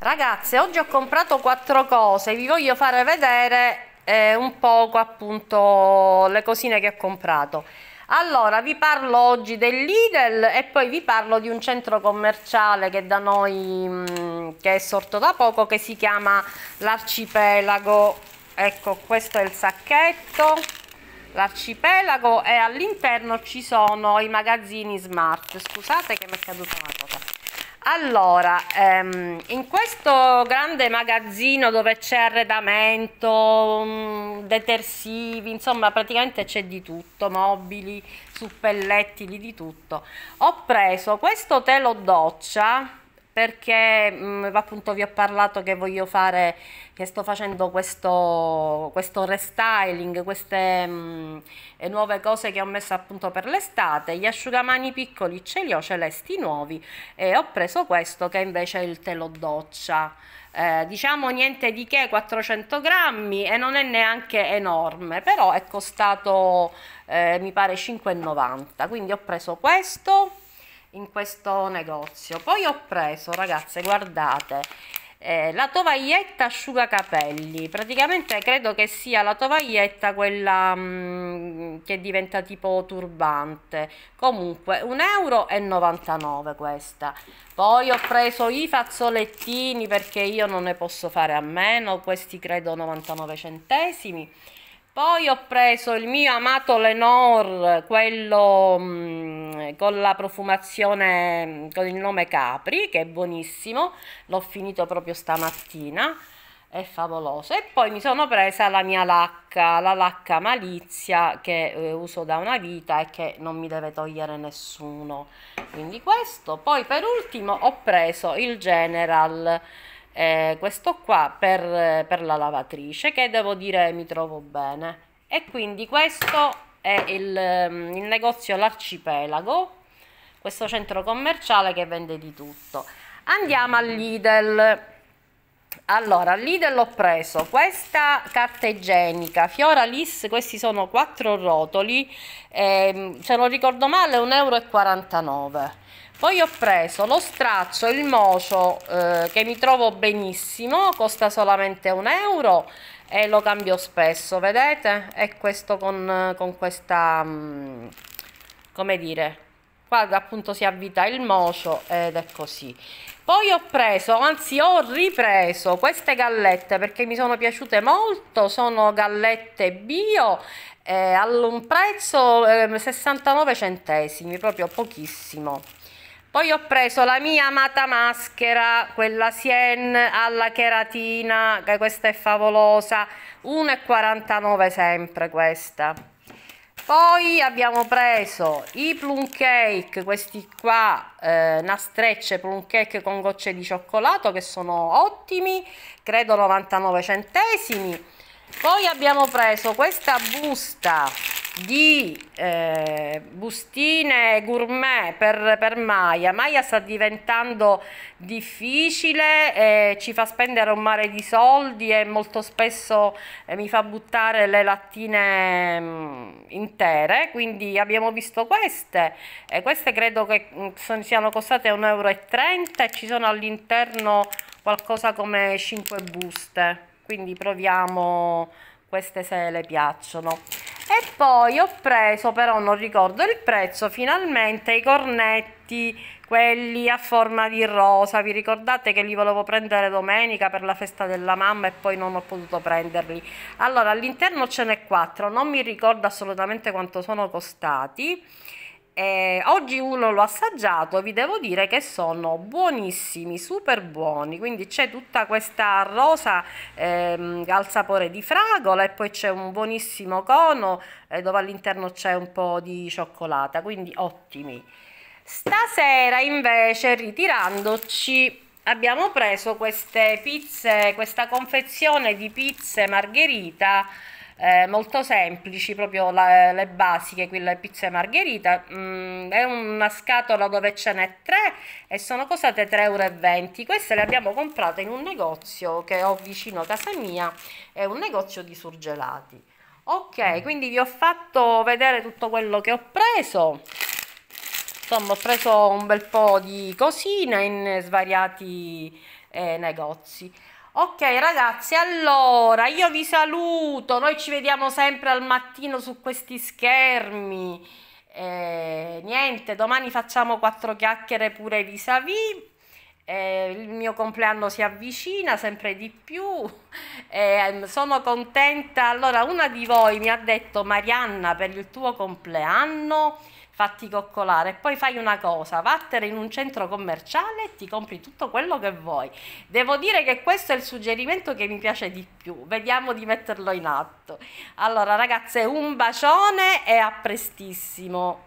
Ragazze, oggi ho comprato quattro cose, vi voglio fare vedere eh, un poco appunto le cosine che ho comprato. Allora, vi parlo oggi del Lidl e poi vi parlo di un centro commerciale che da noi, mh, mm, che è sorto da poco, che si chiama l'Arcipelago. Ecco, questo è il sacchetto, l'arcipelago e all'interno ci sono i magazzini smart. Scusate che mi è caduta una cosa. Allora, ehm, in questo grande magazzino dove c'è arredamento, mh, mm, detersivi, insomma praticamente c'è di tutto, mobili, suppellettili, di tutto. Ho preso questo telo doccia perché mh, mm, appunto vi ho parlato che voglio fare, che sto facendo questo, questo restyling, queste mh, mm, eh, nuove cose che ho messo appunto per l'estate, gli asciugamani piccoli ce li ho celesti nuovi e ho preso questo che invece è il telo doccia. Eh, diciamo niente di che 400 grammi e non è neanche enorme però è costato eh, mi pare 5,90 quindi ho preso questo in questo negozio poi ho preso ragazze guardate eh, la tovaglietta asciugacapelli praticamente credo che sia la tovaglietta quella mh, mm, che diventa tipo turbante comunque 1,99 euro questa poi ho preso i fazzolettini perché io non ne posso fare a meno questi credo 99 centesimi poi ho preso il mio amato Lenore, quello mh, mm, con la profumazione, mm, con il nome Capri, che è buonissimo, l'ho finito proprio stamattina, è favoloso. E poi mi sono presa la mia lacca, la lacca Malizia, che eh, uso da una vita e che non mi deve togliere nessuno. Quindi questo. Poi per ultimo ho preso il General eh, questo qua per, per la lavatrice che devo dire mi trovo bene e quindi questo è il, mm, il negozio l'arcipelago questo centro commerciale che vende di tutto andiamo all'Idel allora all'Idel ho preso questa carta igienica Fiora Lis questi sono quattro rotoli eh, se non ricordo male 1,49 euro poi ho preso lo straccio, il mocio, eh, che mi trovo benissimo, costa solamente un euro e lo cambio spesso, vedete? È questo con, con questa, mm, come dire, qua appunto si avvita il mocio ed è così. Poi ho preso, anzi ho ripreso queste gallette perché mi sono piaciute molto, sono gallette bio eh, a un prezzo eh, 69 centesimi, proprio pochissimo. Poi ho preso la mia amata maschera, quella Sien alla cheratina, che questa è favolosa, 1,49 sempre questa. Poi abbiamo preso i plum cake, questi qua, eh, nastrecce plum cake con gocce di cioccolato che sono ottimi, credo 99 centesimi. Poi abbiamo preso questa busta di eh, bustine gourmet per, per Maya. Maya sta diventando difficile, eh, ci fa spendere un mare di soldi e molto spesso eh, mi fa buttare le lattine mh, mm, intere, quindi abbiamo visto queste. Eh, queste credo che mh, mm, sono, siano costate 1,30 euro e ci sono all'interno qualcosa come 5 buste, quindi proviamo queste se le piacciono e poi ho preso però non ricordo il prezzo finalmente i cornetti quelli a forma di rosa vi ricordate che li volevo prendere domenica per la festa della mamma e poi non ho potuto prenderli allora all'interno ce n'è quattro non mi ricordo assolutamente quanto sono costati eh, oggi uno l'ho assaggiato e vi devo dire che sono buonissimi, super buoni, quindi c'è tutta questa rosa ehm, al sapore di fragola e poi c'è un buonissimo cono eh, dove all'interno c'è un po' di cioccolata, quindi ottimi. Stasera invece ritirandoci abbiamo preso queste pizze, questa confezione di pizze margherita eh, molto semplici, proprio la, le basiche, qui le pizze margherita. Mm, è una scatola dove ce n'è tre e sono costate 3,20 euro. Queste le abbiamo comprate in un negozio che ho vicino a casa mia, è un negozio di surgelati. Ok, mm. quindi vi ho fatto vedere tutto quello che ho preso insomma ho preso un bel po' di cosine in svariati eh, negozi Ok ragazzi, allora io vi saluto, noi ci vediamo sempre al mattino su questi schermi. Eh, niente, domani facciamo quattro chiacchiere pure vis-à-vis. Eh, il mio compleanno si avvicina sempre di più. Eh, sono contenta. Allora, una di voi mi ha detto Marianna per il tuo compleanno fatti coccolare e poi fai una cosa, vattene in un centro commerciale e ti compri tutto quello che vuoi. Devo dire che questo è il suggerimento che mi piace di più, vediamo di metterlo in atto. Allora ragazze un bacione e a prestissimo.